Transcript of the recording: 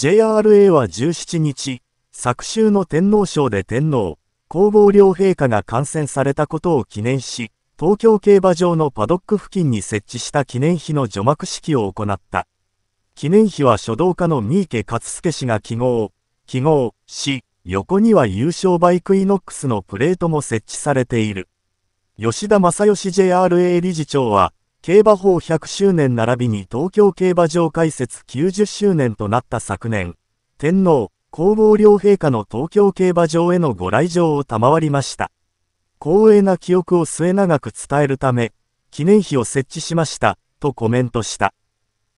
JRA は17日、昨週の天皇賞で天皇、皇后両陛下が感染されたことを記念し、東京競馬場のパドック付近に設置した記念碑の除幕式を行った。記念碑は書道家の三池勝助氏が記号、記号、し、横には優勝バイクイノックスのプレートも設置されている。吉田正義 JRA 理事長は、競馬法100周年並びに東京競馬場開設90周年となった昨年、天皇、皇后両陛下の東京競馬場へのご来場を賜りました。光栄な記憶を末永く伝えるため、記念碑を設置しました、とコメントした。